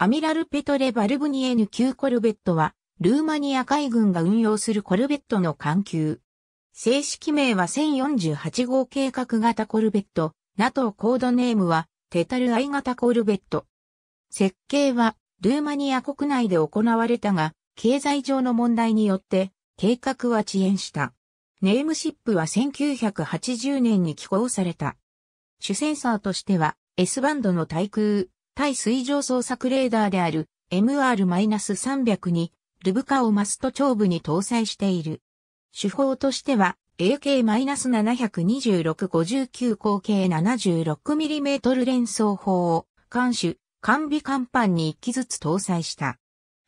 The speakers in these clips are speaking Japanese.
アミラルペトレ・バルブニエヌ級コルベットは、ルーマニア海軍が運用するコルベットの艦級。正式名は1048号計画型コルベット、NATO コードネームは、テタルアイ型コルベット。設計は、ルーマニア国内で行われたが、経済上の問題によって、計画は遅延した。ネームシップは1980年に寄港された。主センサーとしては、S バンドの対空、対水上捜索レーダーである MR-300 にルブカをマスト長部に搭載している。手法としては AK-726-59 口径 76mm 連装砲を艦首、艦尾艦板に1機ずつ搭載した。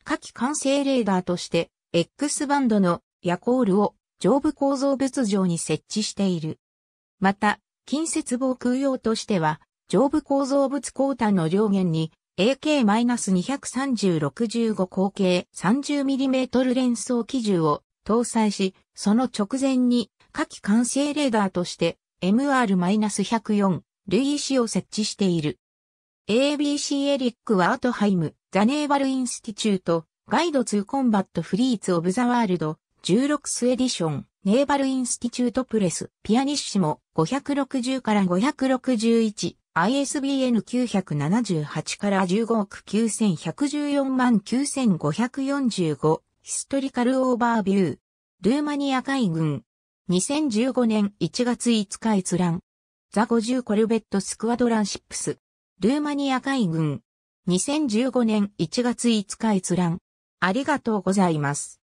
下記完成レーダーとして X バンドの夜ルを上部構造物上に設置している。また、近接防空用としては上部構造物鋼炭の両限に AK-230-65 口径 30mm 連装機銃を搭載し、その直前に下記完成レーダーとして MR-104 類子を設置している。ABC エリック・ワートハイム、ザネーバル・インスティチュート、ガイド・ツー・コンバット・フリーツ・オブ・ザ・ワールド、16スエディション、ネーバル・インスティチュート・プレス、ピアニッシモ、560から561、ISBN 978から15億9114万9545ヒストリカルオーバービュー。ルーマニア海軍。2015年1月5日閲覧。ザ50コルベットスクワドランシップス。ルーマニア海軍。2015年1月5日閲覧。ありがとうございます。